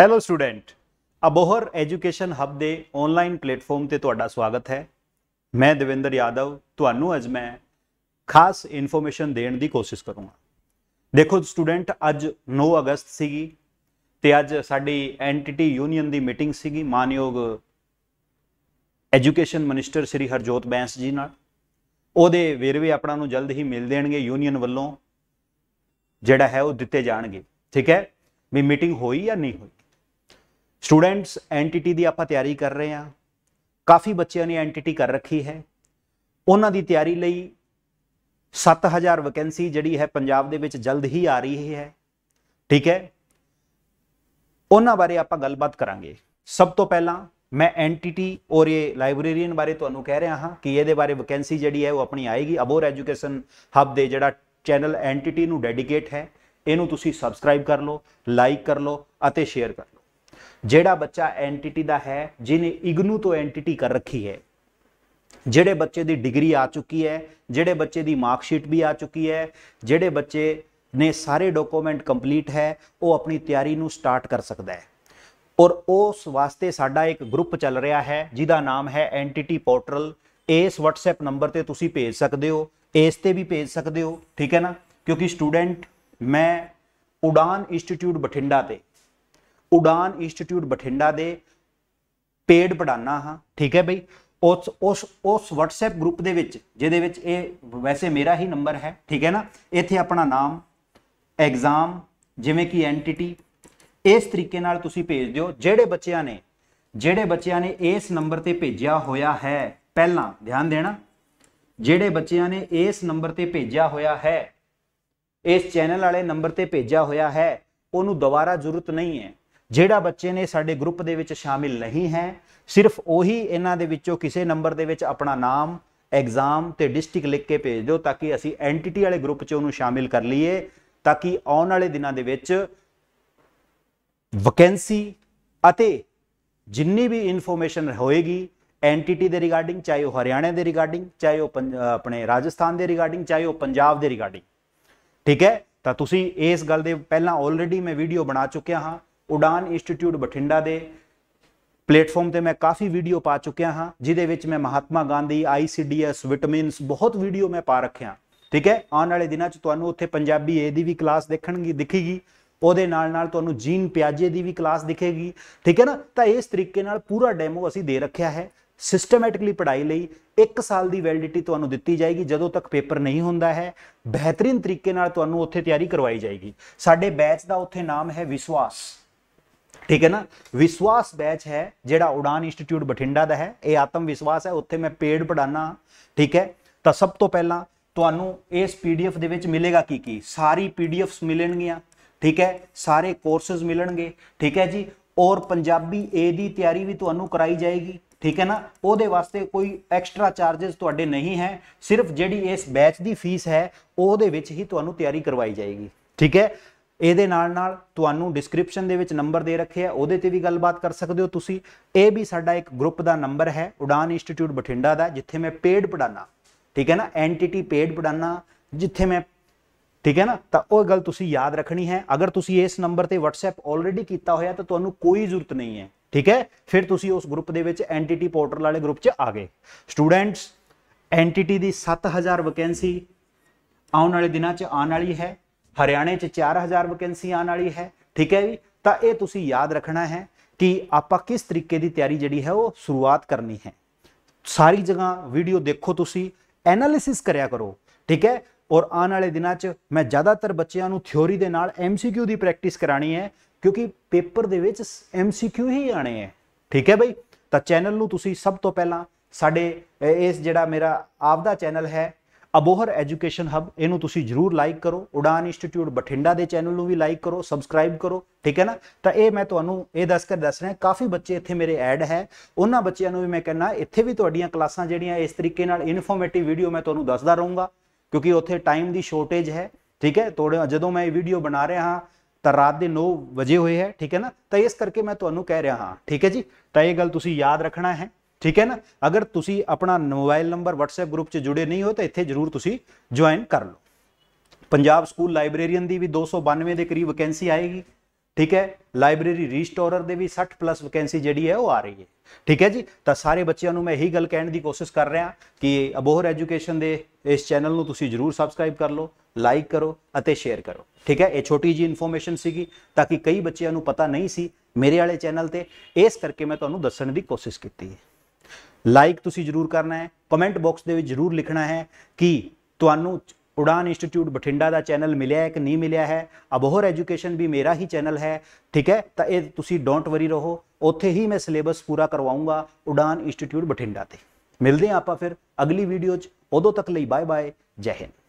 hello student Abohar education hub ਦੇ online platform ਤੇ ਤੁਹਾਡਾ ਸਵਾਗਤ ਹੈ ਮੈਂ ਦਵਿੰਦਰ ਯਾਦਵ ਤੁਹਾਨੂੰ ਅੱਜ ਮੈਂ ਖਾਸ ਇਨਫੋਰਮੇਸ਼ਨ ਦੇਣ ਦੀ ਕੋਸ਼ਿਸ਼ ਕਰੂੰਗਾ ਦੇਖੋ ਸਟੂਡੈਂਟ ਅੱਜ 9 ਅਗਸਤ ਸੀਗੀ ਤੇ ਅੱਜ ਸਾਡੀ ਐਂਟੀਟੀ ਯੂਨੀਅਨ ਦੀ ਮੀਟਿੰਗ ਸੀਗੀ ਮਾਨਯੋਗ ਐਜੂਕੇਸ਼ਨ ਮਨਿਸਟਰ ਸ੍ਰੀ ਹਰਜੋਤ ਬੈਂਸ ਜੀ ਨਾਲ ਉਹਦੇ ਵੇਰਵੇ ਆਪਣਾ ਨੂੰ ਜਲਦ ਹੀ ਮਿਲ ਦੇਣਗੇ ਯੂਨੀਅਨ ਵੱਲੋਂ ਜਿਹੜਾ ਹੈ ਉਹ ਦਿੱਤੇ ਜਾਣਗੇ ਠੀਕ ਹੈ ਵੀ ਮੀਟਿੰਗ ਹੋਈ ਜਾਂ ਨਹੀਂ ਹੋਈ ਸਟੂਡੈਂਟਸ ਐਂਟੀਟੀ ਦੀ ਆਪਾਂ ਤਿਆਰੀ ਕਰ ਰਹੇ ਹਾਂ ਕਾਫੀ ਬੱਚਿਆਂ ਨੇ ਐਂਟੀਟੀ ਕਰ ਰੱਖੀ ਹੈ ਉਹਨਾਂ ਦੀ ਤਿਆਰੀ ਲਈ 7000 ਵੈਕੈਂਸੀ ਜਿਹੜੀ ਹੈ ਪੰਜਾਬ ਦੇ ਵਿੱਚ ਜਲਦ ਹੀ ਆ ਰਹੀ ਹੈ ਠੀਕ ਹੈ ਉਹਨਾਂ ਬਾਰੇ ਆਪਾਂ ਗੱਲਬਾਤ ਕਰਾਂਗੇ ਸਭ ਤੋਂ ਪਹਿਲਾਂ ਮੈਂ ਐਂਟੀਟੀ ਔਰ ਇਹ ਲਾਇਬ੍ਰੇਰੀਅਨ ਬਾਰੇ ਤੁਹਾਨੂੰ ਕਹਿ ਰਿਹਾ ਹਾਂ ਕਿ ਇਹਦੇ ਬਾਰੇ ਵੈਕੈਂਸੀ ਜਿਹੜੀ ਹੈ ਉਹ ਆਪਣੀ ਆਏਗੀ ਅਬੋਰ ਐਜੂਕੇਸ਼ਨ ਹੱਬ ਦੇ ਜਿਹੜਾ ਚੈਨਲ ਐਂਟੀਟੀ ਨੂੰ ਡੈਡੀਕੇਟ ਹੈ ਇਹਨੂੰ ਤੁਸੀਂ ਸਬਸਕ੍ਰਾਈਬ ਕਰ ਲਓ ਲਾਈਕ ਕਰ ਲਓ ਅਤੇ ਸ਼ੇਅਰ ਕਰ ਜਿਹੜਾ ਬੱਚਾ ਐਂਟੀਟੀ ਦਾ ਹੈ ਜਿਨੇ ਇਗਨੂ ਤੋਂ ਐਂਟੀਟੀ ਕਰ ਰੱਖੀ ਹੈ ਜਿਹੜੇ ਬੱਚੇ ਦੀ ਡਿਗਰੀ ਆ ਚੁੱਕੀ ਹੈ ਜਿਹੜੇ ਬੱਚੇ ਦੀ ਮਾਰਕਸ਼ੀਟ ਵੀ ਆ ਚੁੱਕੀ ਹੈ ਜਿਹੜੇ ਬੱਚੇ ਨੇ ਸਾਰੇ ਡਾਕੂਮੈਂਟ ਕੰਪਲੀਟ ਹੈ ਉਹ ਆਪਣੀ ਤਿਆਰੀ ਨੂੰ ਸਟਾਰਟ ਕਰ ਸਕਦਾ ਹੈ ਔਰ ਉਸ ਵਾਸਤੇ ਸਾਡਾ ਇੱਕ ਗਰੁੱਪ ਚੱਲ ਰਿਹਾ ਹੈ ਜਿਹਦਾ ਨਾਮ ਹੈ ਐਂਟੀਟੀ ਪੋਰਟਲ ਇਸ WhatsApp ਨੰਬਰ ਤੇ ਤੁਸੀਂ ਭੇਜ ਸਕਦੇ ਹੋ ਇਸ ਤੇ ਵੀ ਭੇਜ ਸਕਦੇ ਹੋ ਠੀਕ ਹੈ ਨਾ ਕਿਉਂਕਿ ਸਟੂਡੈਂਟ ਮੈਂ ਉਡਾਨ ਇੰਸਟੀਚਿਊਟ ਬਠਿੰਡਾ ਤੇ ਉਡਾਨ ਇੰਸਟੀਚਿਊਟ ਬਠਿੰਡਾ ਦੇ ਪੇਡ ਪੜਾਣਾ ਹਾਂ ਠੀਕ ਹੈ ਬਈ ਉਸ ਉਸ ਉਸ WhatsApp ਗਰੁੱਪ ਦੇ ਵਿੱਚ ਜਿਹਦੇ ਵਿੱਚ ਇਹ ਵੈਸੇ ਮੇਰਾ ਹੀ ਨੰਬਰ ਹੈ ਠੀਕ ਹੈ ਨਾ ਇੱਥੇ ਆਪਣਾ ਨਾਮ ਐਗਜ਼ਾਮ ਜਿਵੇਂ ਕਿ ਐਂਟੀਟੀ ਇਸ ਤਰੀਕੇ ਨਾਲ ਤੁਸੀਂ ਭੇਜ ਦਿਓ ਜਿਹੜੇ ਬੱਚਿਆਂ ਨੇ ਜਿਹੜੇ ਬੱਚਿਆਂ ਨੇ ਇਸ ਨੰਬਰ ਤੇ ਭੇਜਿਆ ਹੋਇਆ ਹੈ ਪਹਿਲਾਂ ਧਿਆਨ ਦੇਣਾ ਜਿਹੜੇ ਬੱਚਿਆਂ ਨੇ ਇਸ ਨੰਬਰ ਤੇ ਭੇਜਿਆ ਹੋਇਆ ਹੈ ਇਸ ਚੈਨਲ ਵਾਲੇ ਨੰਬਰ ਤੇ ਭੇਜਿਆ ਹੋਇਆ ਹੈ ਉਹਨੂੰ ਦੁਬਾਰਾ ਜ਼ਰੂਰਤ ਨਹੀਂ ਹੈ ਜਿਹੜਾ ਬੱਚੇ ਨੇ ਸਾਡੇ ਗਰੁੱਪ ਦੇ ਵਿੱਚ ਸ਼ਾਮਿਲ ਨਹੀਂ ਹੈ ਸਿਰਫ ਉਹੀ ਇਹਨਾਂ ਦੇ ਵਿੱਚੋਂ ਕਿਸੇ ਨੰਬਰ ਦੇ ਵਿੱਚ ਆਪਣਾ ਨਾਮ ਐਗਜ਼ਾਮ ਤੇ ਡਿਸਟ੍ਰਿਕਟ ਲਿਖ ਕੇ ਭੇਜ ਦਿਓ ਤਾਂ ਕਿ ਅਸੀਂ ਐਂਟੀਟੀ ਵਾਲੇ ਗਰੁੱਪ 'ਚ ਉਹਨੂੰ ਸ਼ਾਮਿਲ ਕਰ ਲਈਏ ਤਾਂ ਕਿ ਆਉਣ ਵਾਲੇ ਦਿਨਾਂ ਦੇ ਵਿੱਚ ਵੈਕੈਂਸੀ ਅਤੇ ਜਿੰਨੀ ਵੀ ਇਨਫੋਰਮੇਸ਼ਨ ਹੋਏਗੀ ਐਂਟੀਟੀ ਦੇ ਰਿਗਾਰਡਿੰਗ ਚਾਹੇ ਉਹ ਹਰਿਆਣਾ ਦੇ ਰਿਗਾਰਡਿੰਗ ਚਾਹੇ ਉਹ ਆਪਣੇ ਰਾਜਸਥਾਨ ਦੇ ਰਿਗਾਰਡਿੰਗ ਚਾਹੇ ਉਹ ਪੰਜਾਬ ਦੇ ਰਿਗਾਰਡਿੰਗ ਠੀਕ ਹੈ ਤਾਂ ਤੁਸੀਂ ਇਸ ਗੱਲ ਦੇ ਪਹਿਲਾਂ ਆਲਰੇਡੀ ਮੈਂ ਵੀਡੀਓ ਬਣਾ ਚੁੱਕਿਆ ਹਾਂ ਉਡਾਨ ਇੰਸਟੀਚਿਊਟ ਬਠਿੰਡਾ ਦੇ ਪਲੇਟਫਾਰਮ ਤੇ ਮੈਂ ਕਾਫੀ ਵੀਡੀਓ ਪਾ ਚੁੱਕਿਆ ਹਾਂ ਜਿਹਦੇ ਵਿੱਚ ਮੈਂ ਮਹਾਤਮਾ ਗਾਂਧੀ ਆਈਸੀਡੀਐਸ ਵਿਟਾਮਿਨਸ ਬਹੁਤ ਵੀਡੀਓ ਮੈਂ ਪਾ ਰੱਖਿਆ ਠੀਕ ਹੈ ਆਉਣ ਵਾਲੇ ਦਿਨਾਂ 'ਚ ਤੁਹਾਨੂੰ ਉੱਥੇ ਪੰਜਾਬੀ ਏ ਦੀ ਵੀ ਕਲਾਸ ਦੇਖਣਗੀ ਦਿਖੇਗੀ ਉਹਦੇ ਨਾਲ ਨਾਲ ਤੁਹਾਨੂੰ ਜੀਨ ਪਿਆਜੇ ਦੀ ਵੀ ਕਲਾਸ ਦਿਖੇਗੀ ਠੀਕ ਹੈ ਨਾ ਤਾਂ ਇਸ ਤਰੀਕੇ ਨਾਲ ਪੂਰਾ ਡੈਮੋ ਅਸੀਂ ਦੇ ਰੱਖਿਆ ਹੈ ਸਿਸਟਮੈਟਿਕਲੀ ਪੜਾਈ ਲਈ 1 ਸਾਲ ਦੀ ਵੈਲਿਡਿਟੀ ਤੁਹਾਨੂੰ ਦਿੱਤੀ ਜਾਏਗੀ ਜਦੋਂ ਤੱਕ ਪੇਪਰ ਨਹੀਂ ਹੁੰਦਾ ਹੈ ਬਿਹਤਰੀਨ ਤਰੀਕੇ ਨਾਲ ਤੁਹਾਨੂੰ ਉੱਥੇ ਤਿਆਰੀ ਕਰਵਾਈ ਜਾਏਗੀ ਸਾਡੇ ਬੈਚ ਦਾ ਉੱਥੇ ਨਾਮ ਹੈ ਵਿਸ਼ਵਾਸ ਠੀਕ ਹੈ ਨਾ ਵਿਸ਼ਵਾਸ ਬੈਚ ਹੈ ਜਿਹੜਾ ਉਡਾਨ ਇੰਸਟੀਚਿਊਟ ਬਠਿੰਡਾ ਦਾ ਹੈ ਇਹ ਆਤਮ ਵਿਸ਼ਵਾਸ ਹੈ ਉੱਥੇ ਮੈਂ ਪੇੜ ਪੜਾਣਾ ਠੀਕ ਹੈ ਤਾਂ ਸਭ ਤੋਂ ਪਹਿਲਾਂ ਤੁਹਾਨੂੰ ਇਸ ਪੀਡੀਐਫ ਦੇ ਵਿੱਚ ਮਿਲੇਗਾ ਕੀ ਕੀ ਸਾਰੀ ਪੀਡੀਐਫਸ ਮਿਲਣਗੀਆਂ ਠੀਕ ਹੈ ਸਾਰੇ ਕੋਰਸਸ ਮਿਲਣਗੇ ਠੀਕ ਹੈ ਜੀ ਔਰ ਪੰਜਾਬੀ ਏ ਦੀ ਤਿਆਰੀ ਵੀ ਤੁਹਾਨੂੰ ਕਰਾਈ ਜਾਏਗੀ ਠੀਕ ਹੈ ਨਾ ਉਹਦੇ ਵਾਸਤੇ ਕੋਈ ਐਕਸਟਰਾ ਚਾਰजेस ਤੁਹਾਡੇ ਨਹੀਂ ਹੈ ਸਿਰਫ ਜਿਹੜੀ ਇਸ ਬੈਚ ਦੀ ਫੀਸ ਹੈ ਉਹਦੇ ਵਿੱਚ ਹੀ ਤੁਹਾਨੂੰ ਤਿਆਰੀ ਕਰਵਾਈ ਜਾਏਗੀ ਠੀਕ ਹੈ ਇਹਦੇ ਨਾਲ ਨਾਲ ਤੁਹਾਨੂੰ ਡਿਸਕ੍ਰਿਪਸ਼ਨ ਦੇ ਵਿੱਚ ਨੰਬਰ ਦੇ ਰੱਖਿਆ ਉਹਦੇ ਤੇ ਵੀ ਗੱਲਬਾਤ ਕਰ ਸਕਦੇ ਹੋ ਤੁਸੀਂ ਇਹ ਵੀ ਸਾਡਾ ਇੱਕ ਗਰੁੱਪ ਦਾ ਨੰਬਰ ਹੈ ਉਡਾਨ ਇੰਸਟੀਚਿਊਟ ਬਠਿੰਡਾ ਦਾ ਜਿੱਥੇ ਮੈਂ ਪੇਡ ਪੜਾਣਾ ਠੀਕ ਹੈ ਨਾ ਐਂਟੀਟੀ ਪੇਡ ਪੜਾਣਾ ਜਿੱਥੇ ਮੈਂ ਠੀਕ ਹੈ ਨਾ ਤਾਂ ਉਹ ਗੱਲ ਤੁਸੀਂ ਯਾਦ ਰੱਖਣੀ ਹੈ ਅਗਰ ਤੁਸੀਂ ਇਸ ਨੰਬਰ ਤੇ WhatsApp ਆਲਰੇਡੀ ਕੀਤਾ ਹੋਇਆ ਤਾਂ ਤੁਹਾਨੂੰ ਕੋਈ ਜ਼ਰੂਰਤ ਨਹੀਂ ਹੈ ਠੀਕ ਹੈ ਫਿਰ ਤੁਸੀਂ ਉਸ ਗਰੁੱਪ ਦੇ ਵਿੱਚ ਐਂਟੀਟੀ ਪੋਰਟਲ ਵਾਲੇ ਗਰੁੱਪ 'ਚ ਆ ਗਏ ਸਟੂਡੈਂਟਸ ਐਂਟੀਟੀ ਦੀ 7000 ਵੈਕੈਂਸੀ ਆਉਣ ਵਾਲੇ ਦਿਨਾਂ 'ਚ ਆਉਣ ਵਾਲੀ ਹੈ ਹਰਿਆਣੇ 'ਚ 4000 ਵੈਕੈਂਸੀ ਆਣ ਵਾਲੀ ਹੈ ਠੀਕ ਹੈ ਜੀ ਤਾਂ ਇਹ ਤੁਸੀਂ ਯਾਦ ਰੱਖਣਾ ਹੈ ਕਿ ਆਪਾਂ ਕਿਸ ਤਰੀਕੇ ਦੀ ਤਿਆਰੀ ਜਿਹੜੀ ਹੈ ਉਹ ਸ਼ੁਰੂਆਤ ਕਰਨੀ ਹੈ ਸਾਰੀ ਜਗ੍ਹਾ ਵੀਡੀਓ ਦੇਖੋ ਤੁਸੀਂ ਐਨਾਲਿਸਿਸ ਕਰਿਆ ਕਰੋ ਠੀਕ ਹੈ ਔਰ ਆਉਣ ਵਾਲੇ ਦਿਨਾਂ 'ਚ ਮੈਂ ਜ਼ਿਆਦਾਤਰ ਬੱਚਿਆਂ ਨੂੰ ਥਿਉਰੀ ਦੇ ਨਾਲ ਐਮਸੀਕਿਊ ਦੀ ਪ੍ਰੈਕਟਿਸ ਕਰਾਣੀ ਹੈ ਕਿਉਂਕਿ ਪੇਪਰ ਦੇ ਵਿੱਚ ਐਮਸੀਕਿਊ ਹੀ ਆਣੇ ਹੈ ਠੀਕ ਹੈ ਬਈ ਤਾਂ ਚੈਨਲ ਨੂੰ ਤੁਸੀਂ ਸਭ ਤੋਂ ਪਹਿਲਾਂ ਸਾਡੇ ਇਸ ਜਿਹੜਾ ਮੇਰਾ ਆਪਦਾ ਚੈਨਲ ਹੈ ਅਬੋਹਰ ਐਜੂਕੇਸ਼ਨ ਹਬ ਇਹਨੂੰ ਤੁਸੀਂ ਜਰੂਰ ਲਾਈਕ ਕਰੋ ਉਡਾਨ ਇੰਸਟੀਚਿਊਟ ਬਠਿੰਡਾ ਦੇ ਚੈਨਲ ਨੂੰ ਵੀ ਲਾਈਕ ਕਰੋ ਸਬਸਕ੍ਰਾਈਬ ਕਰੋ ਠੀਕ ਹੈ ਨਾ ਤਾਂ ਇਹ ਮੈਂ ਤੁਹਾਨੂੰ ਇਹ ਦੱਸ ਕੇ ਦੱਸ ਰਿਹਾ ਕਾਫੀ ਬੱਚੇ ਇੱਥੇ ਮੇਰੇ ਐਡ ਹੈ ਉਹਨਾਂ ਬੱਚਿਆਂ ਨੂੰ ਵੀ ਮੈਂ ਕਹਿੰਨਾ ਇੱਥੇ ਵੀ ਤੁਹਾਡੀਆਂ ਕਲਾਸਾਂ ਜਿਹੜੀਆਂ ਇਸ ਤਰੀਕੇ ਨਾਲ ਇਨਫੋਰਮੇਟਿਵ ਵੀਡੀਓ ਮੈਂ ਤੁਹਾਨੂੰ ਦੱਸਦਾ ਰਹੂੰਗਾ ਕਿਉਂਕਿ ਉੱਥੇ ਟਾਈਮ ਦੀ ਸ਼ੋਰਟੇਜ ਹੈ ਠੀਕ ਹੈ ਤੋੜ ਜਦੋਂ ਮੈਂ ਇਹ ਵੀਡੀਓ ਬਣਾ ਰਿਹਾ ਹਾਂ ਤਾਂ ਰਾਤ ਦੇ 9 ਵਜੇ ਹੋਏ ਹੈ ਠੀਕ ਹੈ ਨਾ ਤਾਂ ਇਸ ਕਰਕੇ ਮੈਂ ਤੁਹਾਨੂੰ ਕਹਿ ਰਿਹਾ ਹਾਂ ਠੀਕ ਹੈ ਜੀ ਤਾਂ ਇਹ ਗੱਲ ਤੁਸੀਂ ਯਾਦ ਰੱਖਣਾ ਹੈ ਠੀਕ ਹੈ ਨਾ ਅਗਰ ਤੁਸੀਂ ਆਪਣਾ ਮੋਬਾਈਲ ਨੰਬਰ WhatsApp ਗਰੁੱਪ 'ਚ ਜੁੜੇ ਨਹੀਂ ਹੋ ਤਾਂ ਇੱਥੇ ਜ਼ਰੂਰ ਤੁਸੀਂ ਜੁਆਇਨ ਕਰ ਲਓ ਪੰਜਾਬ ਸਕੂਲ ਲਾਇਬ੍ਰੇਰੀਅਨ ਦੀ ਵੀ 292 ਦੇ ਕਰੀਬ ਵੈਕੈਂਸੀ ਆਏਗੀ ਠੀਕ ਹੈ ਲਾਇਬ੍ਰੇਰੀ ਰੀਸਟੋਰਰ ਦੇ ਵੀ 60 ਪਲੱਸ ਵੈਕੈਂਸੀ ਜਿਹੜੀ ਹੈ ਉਹ ਆ ਰਹੀ ਹੈ ਠੀਕ ਹੈ ਜੀ ਤਾਂ ਸਾਰੇ ਬੱਚਿਆਂ ਨੂੰ ਮੈਂ ਇਹੀ ਗੱਲ ਕਹਿਣ ਦੀ ਕੋਸ਼ਿਸ਼ ਕਰ ਰਿਹਾ ਕਿ ਅਬੋਹਰ ਐਜੂਕੇਸ਼ਨ ਦੇ ਇਸ ਚੈਨਲ ਨੂੰ ਤੁਸੀਂ ਜਰੂਰ ਸਬਸਕ੍ਰਾਈਬ ਕਰ ਲਓ ਲਾਈਕ ਕਰੋ ਅਤੇ ਸ਼ੇਅਰ ਕਰੋ ਠੀਕ ਹੈ ਇਹ ਛੋਟੀ ਜੀ ਇਨਫੋਰਮੇਸ਼ਨ ਸੀਗੀ ਤਾਂ ਕਿ ਕਈ ਬੱਚਿਆਂ ਨੂੰ ਪਤਾ ਨਹੀਂ ਸੀ ਮੇਰੇ ਵਾਲੇ ਚੈਨਲ ਤੇ ਇਸ ਕਰਕੇ ਮੈਂ ਤੁਹਾਨੂੰ ਦੱਸਣ ਦੀ ਕੋਸ਼ਿਸ਼ ਕੀਤੀ ਹੈ ਲਾਈਕ ਤੁਸੀਂ ਜਰੂਰ ਕਰਨਾ ਹੈ ਕਮੈਂਟ ਬਾਕਸ ਦੇ ਵਿੱਚ ਜਰੂਰ ਲਿਖਣਾ ਹੈ ਕਿ ਤੁਹਾਨੂੰ ਉਡਾਨ ਇੰਸਟੀਚਿਊਟ ਬਠਿੰਡਾ ਦਾ ਚੈਨਲ ਮਿਲਿਆ ਹੈ ਕਿ ਨਹੀਂ ਮਿਲਿਆ ਹੈ ਅਬੋਹਰ ਐਜੂਕੇਸ਼ਨ ਵੀ ਮੇਰਾ ਹੀ ਚੈਨਲ ਹੈ ਠੀਕ ਹੈ ਤਾਂ ਇਹ ਤੁਸੀਂ ਡੋਂਟ ਵਰੀ ਰਹੋ ਉੱਥੇ ਹੀ ਮੈਂ ਸਿਲੇਬਸ ਪੂਰਾ ਕਰਵਾਉਂਗਾ ਉਡਾਨ ਇੰਸਟੀਚਿਊਟ ਬਠਿੰਡਾ ਤੇ ਮਿਲਦੇ ਆਪਾਂ ਫਿਰ ਅਗਲੀ ਵੀਡੀਓ 'ਚ ਉਦੋਂ ਤੱਕ ਲਈ ਬਾਏ ਬਾਏ ਜੈ ਹਿੰਦ